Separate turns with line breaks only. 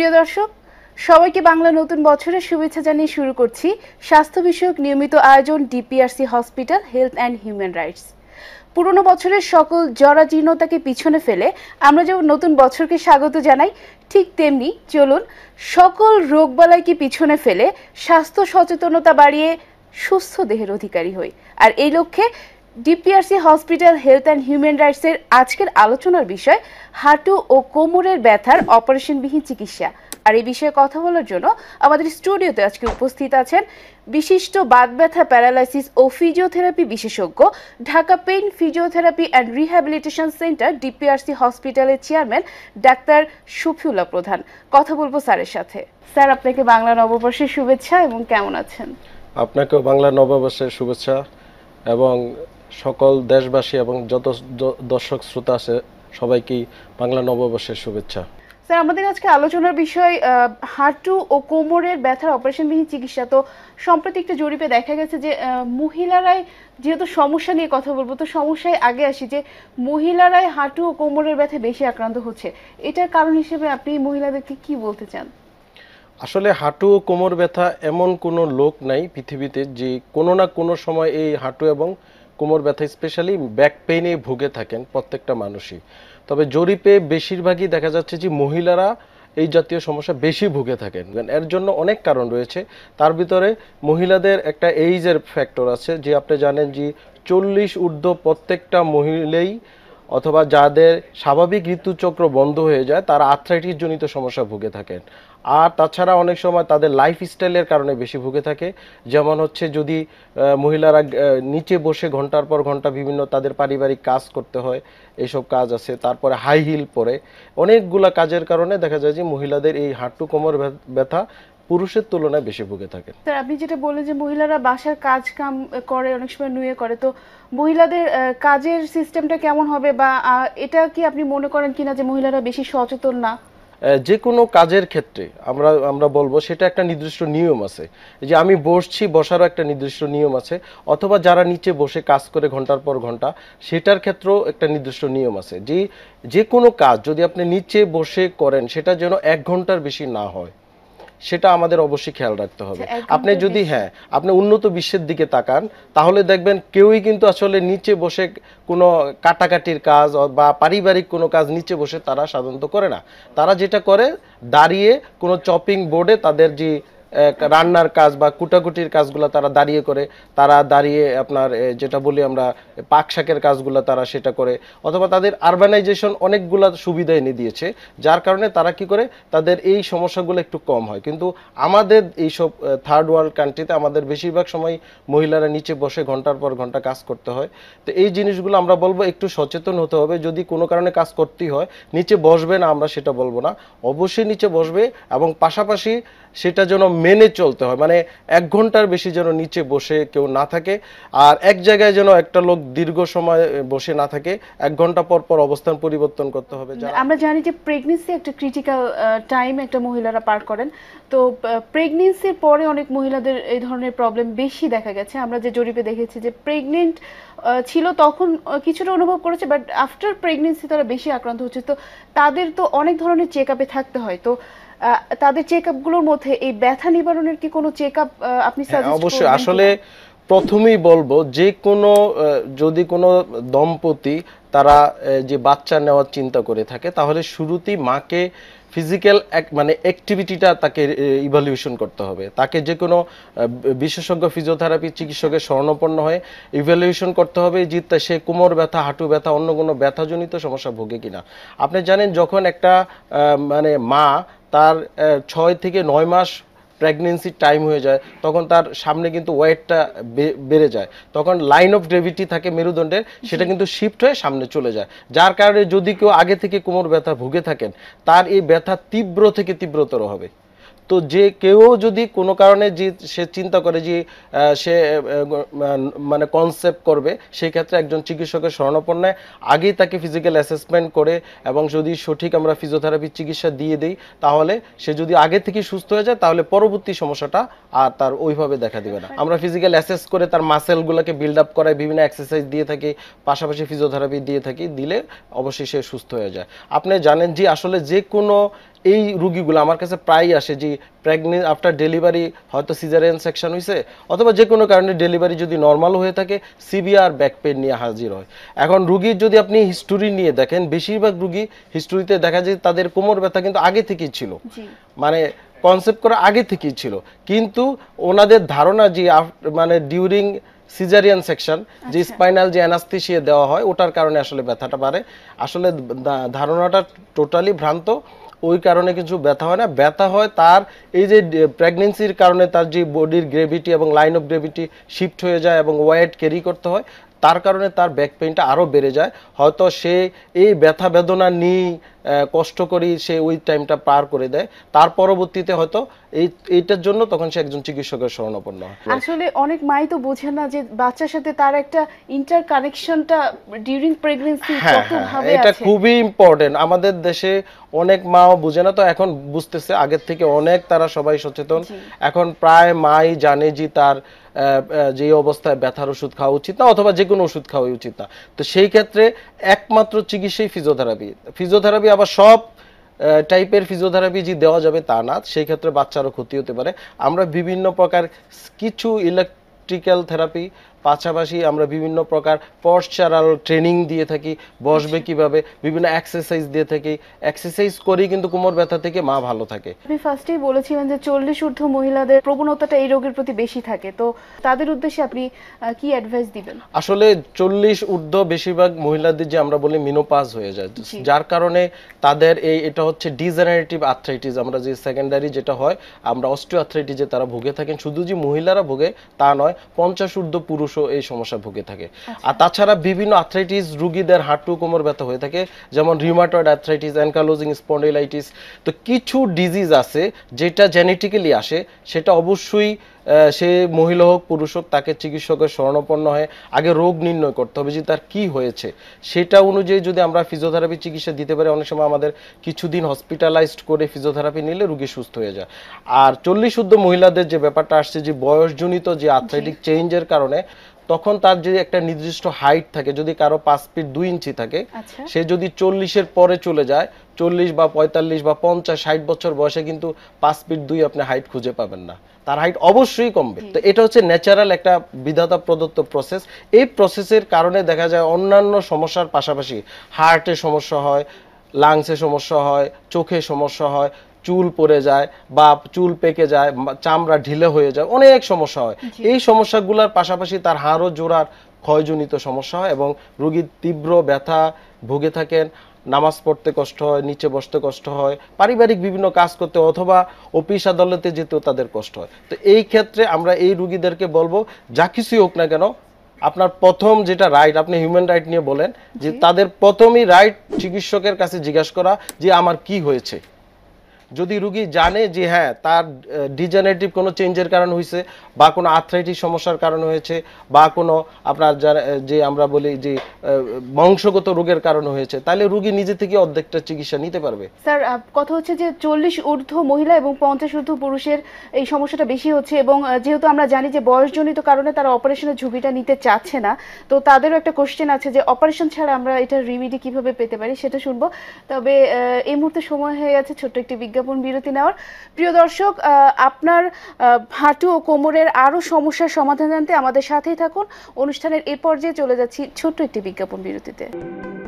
প্রিয় দর্শক সবাইকে বাংলা নতুন বছরের শুভেচ্ছা জানিয়ে শুরু করছি স্বাস্থ্য বিষয়ক নিয়মিত আয়োজন DPRC hospital health and human rights পুরনো বছরের সকল জরাজীর্ণতাকে পিছনে ফেলে আমরা যেমন নতুন বছরকে স্বাগত জানাই ঠিক তেমনি চলুন সকল রোগবালাইকে পিছনে ফেলে স্বাস্থ্য সচেতনতা বাড়িয়ে সুস্থ দেহের অধিকারী হই আর এই লক্ষ্যে DPRC hospital health and human রাইটসের আজকের আলোচনার বিষয় হাঁটু ও কোমরের ব্যথার অপারেশনবিহীন চিকিৎসা আর এই বিষয়ে কথা বলার জন্য আমাদের স্টুডিওতে আজকে উপস্থিত আছেন বিশিষ্ট বাত ব্যথা প্যারালাইসিস ও ফিজিওথেরাপি বিশেষজ্ঞ Dhaka pain physiotherapy and rehabilitation centre DPRC হসপিটালের চেয়ারম্যান ডাক্তার শফিউল্লাহ প্রধান কথা বলবো স্যারের সাথে স্যার আপনাকে বাংলা নববর্ষের শুভেচ্ছা এবং কেমন আছেন
আপনাকেও বাংলা নববর্ষের শুভেচ্ছা এবং সকল দেশবাসী এবং যত দর্শক শ্রোতা আছে সবাইকেই বাংলা নববর্ষের শুভেচ্ছা
স্যার আমাদের আজকে আলোচনার বিষয় হাঁটু ও কোমরের ব্যথার অপারেশনবিহীন চিকিৎসা তো সম্প্রতি একটা জরিপে দেখা গেছে যে মহিলারাই যেহেতু সমস্যা নিয়ে কথা বলবো তো সমস্যায় আগে আসি যে মহিলারাই হাঁটু ও কোমরের ব্যথা বেশি আক্রান্ত হচ্ছে এটার কারণ হিসেবে আপনি মহিলাদেরকে কি বলতে চান
আসলে হাঁটু ও কোমর ব্যথা এমন কোনো লোক নাই পৃথিবীতে যে কোনো না কোনো সময় এই হাঁটু এবং কোমর ব্যথা স্পেশালি ব্যাক পেইনে ভুগে থাকেন প্রত্যেকটা মানুষই তবে জরিপে বেশিরভাগই দেখা যাচ্ছে যে মহিলারা এই জাতীয় সমস্যা বেশি ভুগে থাকেন এর জন্য অনেক কারণ রয়েছে তার ভিতরে মহিলাদের একটা এইজের ফ্যাক্টর আছে যে আপনি জানেন যে চল্লিশ ঊর্ধ্ব প্রত্যেকটা মহিলাই অথবা যাদের স্বাভাবিক ঋতুচক্র বন্ধ হয়ে যায় তারা আর্থ্রাইটিস জনিত সমস্যা ভুগে থাকেন আর তাছাড়া অনেক সময় তাদের লাইফস্টাইলের কারণে বেশি ভুগে থাকে যেমন হচ্ছে যদি মহিলারা নিচে বসে ঘন্টার পর ঘন্টা বিভিন্ন তাদের পারিবারিক কাজ করতে হয় এইসব কাজ আছে তারপরে হাই হিল পরে অনেকগুলা কাজের কারণে দেখা যায় যে মহিলাদের এই হাঁটু কোমর ব্যথা পুরুষের তুলনায় বেশি ভুগে থাকে
তো আপনি যেটা বলে যে মহিলারা বাসার কাজ কাম করে অনেক সময় নুয়ে করে তো মহিলাদের কাজের সিস্টেমটা কেমন হবে বা এটা কি আপনি মনে করেন কিনা যে মহিলারা বেশি সচেতন না
যে কোনো কাজের ক্ষেত্রে আমরা আমরা বলবো সেটা একটা নির্দিষ্ট নিয়ম আছে যে আমি বসছি বসারও একটা নির্দিষ্ট নিয়ম আছে অথবা যারা নিচে বসে কাজ করে ঘন্টার পর ঘন্টা সেটার ক্ষেত্রেও একটা নির্দিষ্ট নিয়ম আছে যে যে কোনো কাজ যদি আপনি নিচে বসে করেন সেটা যেন এক ঘন্টার বেশি না হয় সেটা আমাদের অবশ্যই খেয়াল রাখতে হবে আচ্ছা, আপনি যদি হ্যাঁ আপনি উন্নত বিশ্বের দিকে তাকান তাহলে দেখবেন কেউই কিন্তু আসলে নিচে বসে কোনো কাটাকাটির কাজ বা পারিবারিক কোনো কাজ নিচে বসে তারা সাধারণত করে না তারা যেটা করে দাঁড়িয়ে কোনো চপিং বোর্ডে তাদের যে রান্নার কাজ বা কুটাকুটির কাজগুলো তারা দাঁড়িয়ে করে তারা দাঁড়িয়ে আপনার যেটা বলি আমরা পাকশাকের কাজগুলো তারা সেটা করে অথবা তাদের আরবানাইজেশন অনেকগুলো সুবিধা এনে দিয়েছে যার কারণে তারা কি করে তাদের এই সমস্যাগুলো একটু কম হয় কিন্তু আমাদের এইসব থার্ড ওয়ার্ল্ড কান্ট্রিতে আমাদের বেশিরভাগ সময় মহিলারা নিচে বসে ঘন্টার পর ঘন্টা কাজ করতে হয় তো এই জিনিসগুলো আমরা বলবো একটু সচেতন হতে হবে যদি কোনো কারণে কাজ করতেই হয় নিচে বসবে না আমরা সেটা বলবো না অবশ্যই নিচে বসবে এবং পাশাপাশি সেটা যেন মেনে চলতে হয় মানে এক ঘন্টার বেশি যেন নিচে বসে কেউ না থাকে আর এক জায়গায় যেন একটা লোক দীর্ঘ সময় বসে না থাকে এক ঘন্টা পর পর অবস্থান পরিবর্তন করতে হবে
আমরা জানি যে প্রেগনেন্সি একটা ক্রিটিক্যাল টাইম একটা মহিলারা পার করেন তো প্রেগনেন্সির পরে অনেক মহিলাদের এই ধরনের প্রবলেম বেশি দেখা গেছে আমরা যে জরিপে দেখেছি যে প্রেগনেন্ট ছিল তখন কিছুটা অনুভব করেছে বাট আফটার প্রেগনেন্সি তারা বেশি আক্রান্ত হচ্ছে তো তাদের তো অনেক ধরনের চেক আপে থাকতে হয় তো তাদের চেকআপগুলোর মধ্যে এই ব্যথা নিবারণের কি কোনো চেকআপ আপনি সাজেস্ট হ্যাঁ, অবশ্যই আসলে
প্রথমেই বলবো যে কোনো যদি কোনো দম্পতি তারা যে বাচ্চা নেওয়ার চিন্তা করে থাকে তাহলে শুরুতেই মাকে ফিজিক্যাল এক মানে অ্যাক্টিভিটিটা তাকে ইভ্যালুয়েশন করতে হবে তাকে যে কোনো বিশেষজ্ঞ ফিজিওথেরাপি চিকিৎসকের স্বর্ণপন্ন হয়ে ইভ্যালুয়েশন করতে হবে যে সে কোমর ব্যথা হাঁটু ব্যথা অন্য কোনো ব্যথাজনিত সমস্যা ভোগে কিনা আপনি জানেন যখন একটা মানে মা তার ছয় থেকে নয় মাস প্রেগনেন্সির টাইম হয়ে যায় তখন তার সামনে কিন্তু ওয়েটটা বেড়ে যায় তখন লাইন অফ গ্রেভিটি থাকে মেরুদণ্ডের সেটা কিন্তু শিফট হয়ে সামনে চলে যায় যার কারণে যদি কেউ আগে থেকে কোমর ব্যথা ভুগে থাকেন তার এই ব্যথা তীব্র থেকে তীব্রতর হবে তো যে কেউ যদি কোনো কারণে যে সে চিন্তা করে যে সে মানে কনসেপ্ট করবে সেই ক্ষেত্রে একজন চিকিৎসকের নেয় আগেই তাকে ফিজিক্যাল অ্যাসেসমেন্ট করে এবং যদি সঠিক আমরা ফিজিওথেরাপি চিকিৎসা দিয়ে দিই তাহলে সে যদি আগে থেকে সুস্থ হয়ে যায় তাহলে পরবর্তী সমস্যাটা আর তার ওইভাবে দেখা দিবে না আমরা ফিজিক্যাল অ্যাসেস করে তার মাসেলগুলোকে বিল্ড আপ করাই বিভিন্ন এক্সারসাইজ দিয়ে থাকি পাশাপাশি ফিজিওথেরাপি দিয়ে থাকি দিলে অবশ্যই সে সুস্থ হয়ে যায় আপনি জানেন যে আসলে যে কোনো এই রুগীগুলো আমার কাছে প্রায়ই আসে যে প্রেগনেন্ট আফটার ডেলিভারি হয়তো সিজারিয়ান সেকশন হয়েছে অথবা যে কোনো কারণে ডেলিভারি যদি নর্মাল হয়ে থাকে সিবিআর ব্যাক পেন নিয়ে হাজির হয় এখন রুগীর যদি আপনি হিস্টোরি নিয়ে দেখেন বেশিরভাগ রুগী হিস্টোরিতে দেখা যায় তাদের কোমর ব্যথা কিন্তু আগে থেকেই ছিল মানে কনসেপ্ট করা আগে থেকেই ছিল কিন্তু ওনাদের ধারণা যে মানে ডিউরিং সিজারিয়ান সেকশন যে স্পাইনাল আচ্ছা। যে অ্যানাস্থিসিয়া দেওয়া হয় ওটার কারণে আসলে ব্যথাটা বাড়ে আসলে ধারণাটা টোটালি ভ্রান্ত ওই কারণে কিছু ব্যথা হয় না ব্যথা হয় তার এই যে প্রেগনেন্সির কারণে তার যে বডির গ্রেভিটি এবং লাইন অফ গ্রেভিটি শিফট হয়ে যায় এবং ওয়েট ক্যারি করতে হয় তার কারণে তার ব্যাক পেইনটা আরও বেড়ে যায় হয়তো সে এই ব্যথা বেদনা নিয়ে কষ্ট করেই সে ওই টাইমটা পার করে দেয় তার পরবর্তীতে হয়তো এই এইটার জন্য তখন সে একজন চিকিৎসকের শরণাপন্ন হয় আসলে
অনেক মাই তো বোঝে না যে বাচ্চার সাথে তার একটা ইন্টার কানেকশনটা ডিউরিং প্রেগন্যান্সি কতভাবে হ্যাঁ, এটা
খুবই ইম্পর্টেন্ট আমাদের দেশে অনেক মাও বুঝে না তো এখন বুঝতেছে আগের থেকে অনেক তারা সবাই সচেতন এখন প্রায় মাই জানে যে তার যে অবস্থায় ব্যথার ওষুধ খাওয়া উচিত না অথবা যে কোনো ওষুধ খাওয়া উচিত না তো সেই ক্ষেত্রে একমাত্র চিকিৎসাই ফিজিওথেরাপি ফিজিওথেরাপি আবার সব টাইপের ফিজিওথেরাপি যে দেওয়া যাবে তা না সেই ক্ষেত্রে বাচ্চারও ক্ষতি হতে পারে আমরা বিভিন্ন প্রকার কিছু ইলেকট্রিক্যাল থেরাপি পাশাপাশি আমরা বিভিন্ন প্রকার পশ্চারাল ট্রেনিং দিয়ে থাকি বসবে কিভাবে বিভিন্ন এক্সারসাইজ দিয়ে থাকি এক্সারসাইজ করেই কিন্তু কোমর ব্যথা থেকে মা ভালো থাকে
আমি ফার্স্টেই বলেছিলেন যে চল্লিশ ঊর্ধ্ব মহিলাদের প্রবণতাটা এই রোগের প্রতি বেশি থাকে তো তাদের উদ্দেশ্যে আপনি কি অ্যাডভাইস দিবেন
আসলে চল্লিশ ঊর্ধ্ব বেশিরভাগ মহিলাদের যে আমরা বলি মিনোপাজ হয়ে যায় যার কারণে তাদের এই এটা হচ্ছে ডিজেনারেটিভ আর্থ্রাইটিস আমরা যে সেকেন্ডারি যেটা হয় আমরা অস্ট্রিও যে তারা ভুগে থাকেন শুধু যে মহিলারা ভুগে তা নয় পঞ্চাশ ঊর্ধ্ব পুরুষ মানুষও এই সমস্যা ভুগে থাকে আচ্ছা। আর তাছাড়া বিভিন্ন আর্থ্রাইটিস রুগীদের হাঁটু কোমর ব্যথা হয়ে থাকে যেমন রিউমাটয়েড আর্থ্রাইটিস অ্যানকালোজিং স্পন্ডিলাইটিস তো কিছু ডিজিজ আছে যেটা জেনেটিক্যালি আসে সেটা অবশ্যই সে মহিলা হোক পুরুষ হোক তাকে চিকিৎসকের স্মরণাপন্ন হয়ে আগে রোগ নির্ণয় করতে হবে যে তার কি হয়েছে সেটা অনুযায়ী যদি আমরা ফিজিওথেরাপি চিকিৎসা দিতে পারি অনেক সময় আমাদের কিছুদিন হসপিটালাইজড করে ফিজিওথেরাপি নিলে রুগী সুস্থ হয়ে যায় আর চল্লিশ শুদ্ধ মহিলাদের যে ব্যাপারটা আসছে যে বয়সজনিত যে আর্থাইটিক চেঞ্জের কারণে তখন তার যদি একটা নির্দিষ্ট হাইট থাকে যদি কারো পাঁচ ফিট দুই ইঞ্চি থাকে আচ্ছা। সে যদি চল্লিশের পরে চলে যায় চল্লিশ বা পঁয়তাল্লিশ বা পঞ্চাশ ষাট বছর বয়সে কিন্তু পাঁচ ফিট দুই আপনি হাইট খুঁজে পাবেন না তার হাইট অবশ্যই কমবে তো এটা হচ্ছে ন্যাচারাল একটা বিধাতা প্রদত্ত প্রসেস এই প্রসেসের কারণে দেখা যায় অন্যান্য সমস্যার পাশাপাশি হার্টে সমস্যা হয় লাংসে সমস্যা হয় চোখে সমস্যা হয় চুল পড়ে যায় বা চুল পেকে যায় চামড়া ঢিলে হয়ে যায় অনেক সমস্যা হয় এই সমস্যাগুলোর পাশাপাশি তার হাড়ও জোড়ার ক্ষয়জনিত সমস্যা হয় এবং রুগীর তীব্র ব্যথা ভুগে থাকেন নামাজ পড়তে কষ্ট হয় নিচে বসতে কষ্ট হয় পারিবারিক বিভিন্ন কাজ করতে অথবা অফিস আদালতে যেতেও তাদের কষ্ট হয় তো এই ক্ষেত্রে আমরা এই রুগীদেরকে বলবো যা কিছুই হোক না কেন আপনার প্রথম যেটা রাইট আপনি হিউম্যান রাইট নিয়ে বলেন যে তাদের প্রথমই রাইট চিকিৎসকের কাছে জিজ্ঞাসা করা যে আমার কি হয়েছে যদি রুগী জানে যে হ্যাঁ তার ডিজেনারেটিভ কোনো চেঞ্জের কারণ হয়েছে বা কোনো আর্থ্রাইটিস সমস্যার কারণ হয়েছে বা কোনো আপনার যে আমরা বলি যে বংশগত রোগের কারণ হয়েছে তাহলে রুগী নিজে থেকে অর্ধেকটা চিকিৎসা নিতে পারবে
স্যার কথা হচ্ছে যে চল্লিশ ঊর্ধ্ব মহিলা এবং পঞ্চাশ ঊর্ধ্ব পুরুষের এই সমস্যাটা বেশি হচ্ছে এবং যেহেতু আমরা জানি যে বয়সজনিত কারণে তারা অপারেশনের ঝুঁকিটা নিতে চাচ্ছে না তো তাদেরও একটা কোশ্চেন আছে যে অপারেশন ছাড়া আমরা এটা রিমিডি কিভাবে পেতে পারি সেটা শুনবো তবে এই মুহূর্তে সময় হয়ে গেছে ছোট্ট একটি বিজ্ঞাপন বিজ্ঞাপন বিরতি নেওয়ার প্রিয় দর্শক আপনার হাঁটু ও কোমরের আরও সমস্যার সমাধান জানতে আমাদের সাথেই থাকুন অনুষ্ঠানের এ পর্যায়ে চলে যাচ্ছি ছোট্ট একটি বিজ্ঞাপন বিরতিতে